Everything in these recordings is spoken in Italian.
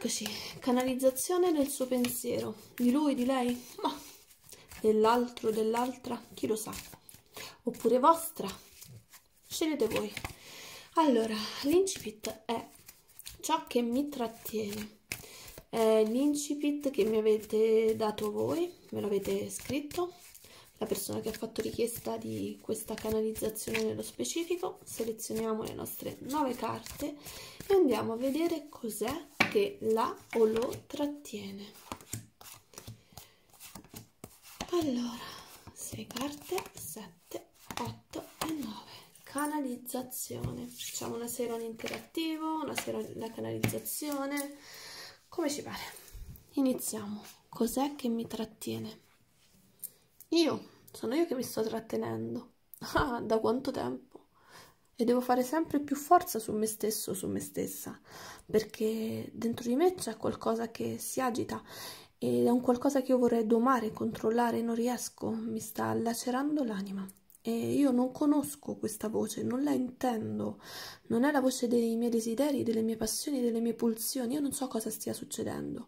Eccoci, canalizzazione del suo pensiero, di lui, di lei, ma dell'altro, dell'altra, chi lo sa, oppure vostra, scegliete voi. Allora, l'incipit è ciò che mi trattiene, è l'incipit che mi avete dato voi, me l'avete scritto, la persona che ha fatto richiesta di questa canalizzazione nello specifico, selezioniamo le nostre nove carte e andiamo a vedere cos'è che la o lo trattiene. Allora, 6 carte, 7, 8 e 9. Canalizzazione. Facciamo una sera un interattivo, una sera la canalizzazione, come ci pare. Iniziamo. Cos'è che mi trattiene? Io, sono io che mi sto trattenendo. Ah, da quanto tempo! E devo fare sempre più forza su me stesso, su me stessa, perché dentro di me c'è qualcosa che si agita ed è un qualcosa che io vorrei domare, controllare, non riesco, mi sta lacerando l'anima e io non conosco questa voce, non la intendo, non è la voce dei miei desideri, delle mie passioni, delle mie pulsioni, io non so cosa stia succedendo.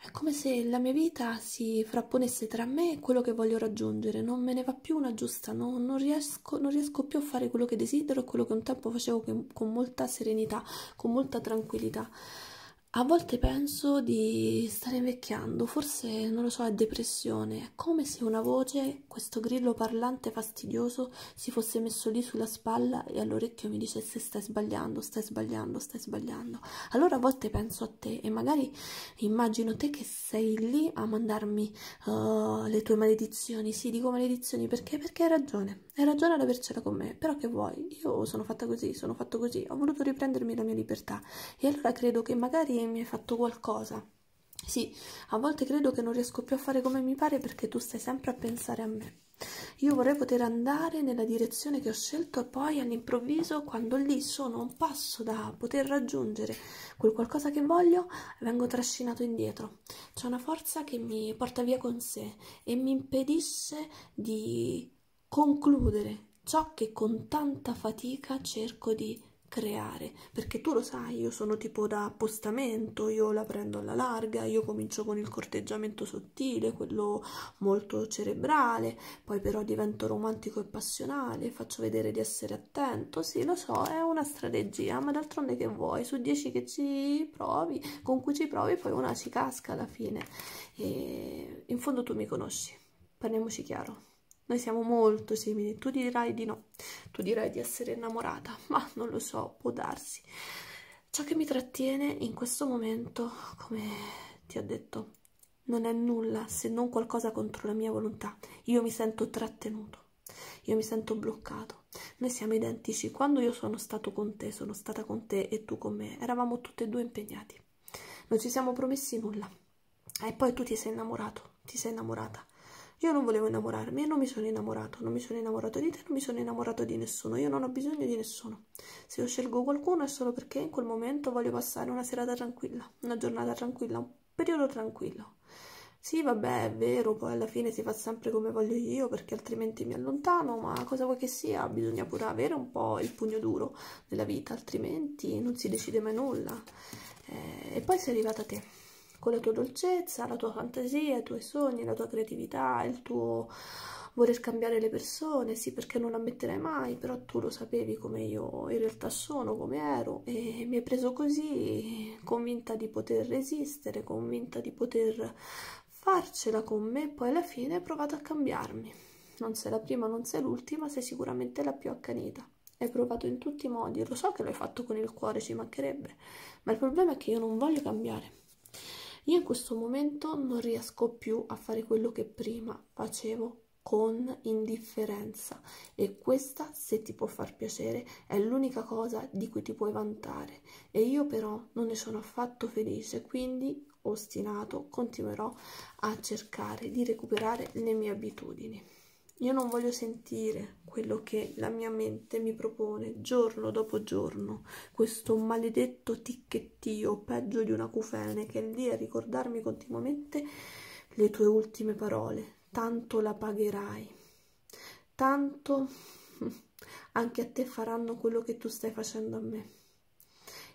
È come se la mia vita si frapponesse tra me e quello che voglio raggiungere, non me ne va più una giusta, no, non, riesco, non riesco più a fare quello che desidero e quello che un tempo facevo con molta serenità, con molta tranquillità. A volte penso di stare invecchiando, forse non lo so, è depressione. È come se una voce, questo grillo parlante fastidioso, si fosse messo lì sulla spalla e all'orecchio mi dicesse stai sbagliando, stai sbagliando, stai sbagliando. Allora a volte penso a te e magari immagino te che sei lì a mandarmi uh, le tue maledizioni. Sì, dico maledizioni perché? Perché hai ragione. Hai ragione ad avercela con me, però che vuoi? Io sono fatta così, sono fatto così, ho voluto riprendermi la mia libertà. E allora credo che magari mi hai fatto qualcosa. Sì, a volte credo che non riesco più a fare come mi pare perché tu stai sempre a pensare a me. Io vorrei poter andare nella direzione che ho scelto e poi all'improvviso, quando lì sono un passo da poter raggiungere quel qualcosa che voglio, vengo trascinato indietro. C'è una forza che mi porta via con sé e mi impedisce di concludere ciò che con tanta fatica cerco di creare perché tu lo sai io sono tipo da appostamento io la prendo alla larga io comincio con il corteggiamento sottile quello molto cerebrale poi però divento romantico e passionale faccio vedere di essere attento sì lo so è una strategia ma d'altronde che vuoi su 10 che ci provi con cui ci provi poi una ci casca alla fine e in fondo tu mi conosci parliamoci chiaro noi siamo molto simili, tu dirai di no, tu dirai di essere innamorata, ma non lo so, può darsi. Ciò che mi trattiene in questo momento, come ti ho detto, non è nulla se non qualcosa contro la mia volontà. Io mi sento trattenuto, io mi sento bloccato. Noi siamo identici. Quando io sono stato con te, sono stata con te e tu con me, eravamo tutti e due impegnati. Non ci siamo promessi nulla. E poi tu ti sei innamorato, ti sei innamorata. Io non volevo innamorarmi e non mi sono innamorato, non mi sono innamorato di te, non mi sono innamorato di nessuno, io non ho bisogno di nessuno. Se io scelgo qualcuno è solo perché in quel momento voglio passare una serata tranquilla, una giornata tranquilla, un periodo tranquillo. Sì, vabbè, è vero, poi alla fine si fa sempre come voglio io perché altrimenti mi allontano, ma cosa vuoi che sia, bisogna pure avere un po' il pugno duro nella vita, altrimenti non si decide mai nulla. Eh, e poi sei arrivata a te con la tua dolcezza, la tua fantasia, i tuoi sogni, la tua creatività, il tuo voler cambiare le persone, sì perché non ammetterai mai, però tu lo sapevi come io in realtà sono, come ero e mi hai preso così, convinta di poter resistere, convinta di poter farcela con me, poi alla fine hai provato a cambiarmi. Non sei la prima, non sei l'ultima, sei sicuramente la più accanita. Hai provato in tutti i modi, lo so che l'hai fatto con il cuore, ci mancherebbe, ma il problema è che io non voglio cambiare. Io in questo momento non riesco più a fare quello che prima facevo con indifferenza e questa, se ti può far piacere, è l'unica cosa di cui ti puoi vantare e io però non ne sono affatto felice, quindi ostinato continuerò a cercare di recuperare le mie abitudini. Io non voglio sentire quello che la mia mente mi propone giorno dopo giorno, questo maledetto ticchettio, peggio di una cufene, che è lì a ricordarmi continuamente le tue ultime parole. Tanto la pagherai, tanto anche a te faranno quello che tu stai facendo a me.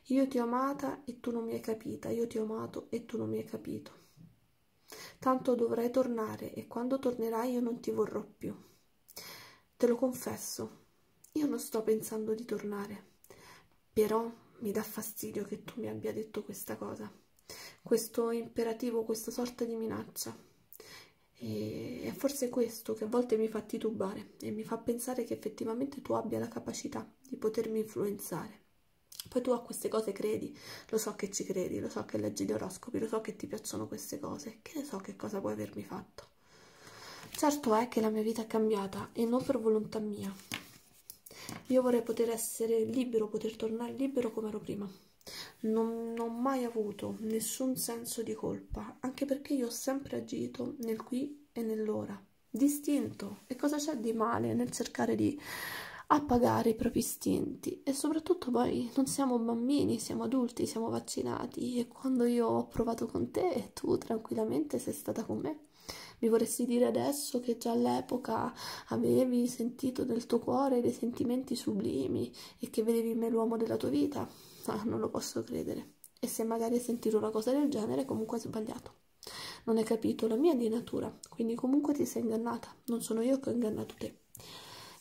Io ti ho amata e tu non mi hai capita, io ti ho amato e tu non mi hai capito. Tanto dovrai tornare e quando tornerai io non ti vorrò più. Te lo confesso, io non sto pensando di tornare, però mi dà fastidio che tu mi abbia detto questa cosa, questo imperativo, questa sorta di minaccia. E è forse questo che a volte mi fa titubare e mi fa pensare che effettivamente tu abbia la capacità di potermi influenzare. Poi tu a queste cose credi, lo so che ci credi, lo so che leggi gli oroscopi, lo so che ti piacciono queste cose, che ne so che cosa puoi avermi fatto. Certo è che la mia vita è cambiata e non per volontà mia. Io vorrei poter essere libero, poter tornare libero come ero prima. Non, non ho mai avuto nessun senso di colpa, anche perché io ho sempre agito nel qui e nell'ora, distinto. E cosa c'è di male nel cercare di a pagare i propri istinti e soprattutto poi non siamo bambini, siamo adulti, siamo vaccinati e quando io ho provato con te e tu tranquillamente sei stata con me. Mi vorresti dire adesso che già all'epoca avevi sentito nel tuo cuore dei sentimenti sublimi e che vedevi in me l'uomo della tua vita? Ah, non lo posso credere. E se magari hai sentito una cosa del genere comunque hai sbagliato. Non hai capito la mia di natura, quindi comunque ti sei ingannata, non sono io che ho ingannato te.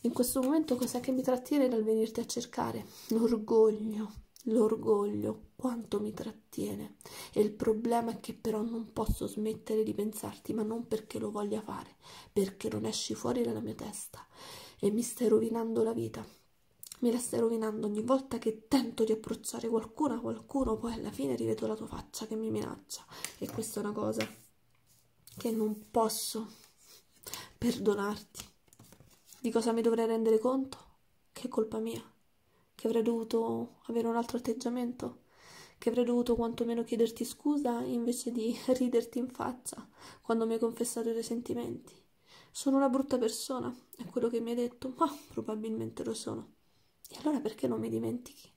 In questo momento cos'è che mi trattiene dal venirti a cercare? L'orgoglio, l'orgoglio, quanto mi trattiene. E il problema è che però non posso smettere di pensarti, ma non perché lo voglia fare, perché non esci fuori dalla mia testa e mi stai rovinando la vita. Mi la stai rovinando ogni volta che tento di approcciare qualcuno a qualcuno, poi alla fine rivedo la tua faccia che mi minaccia. E questa è una cosa che non posso perdonarti di cosa mi dovrei rendere conto? Che è colpa mia? Che avrei dovuto avere un altro atteggiamento? Che avrei dovuto quantomeno chiederti scusa invece di riderti in faccia quando mi hai confessato i tuoi sentimenti? Sono una brutta persona, è quello che mi hai detto, ma probabilmente lo sono. E allora perché non mi dimentichi?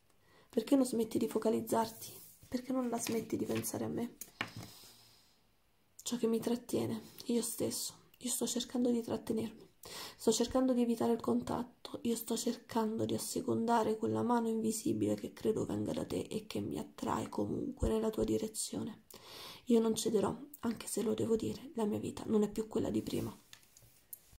Perché non smetti di focalizzarti? Perché non la smetti di pensare a me? Ciò che mi trattiene, io stesso, io sto cercando di trattenermi. Sto cercando di evitare il contatto, io sto cercando di assecondare quella mano invisibile che credo venga da te e che mi attrae comunque nella tua direzione. Io non cederò, anche se lo devo dire, la mia vita non è più quella di prima.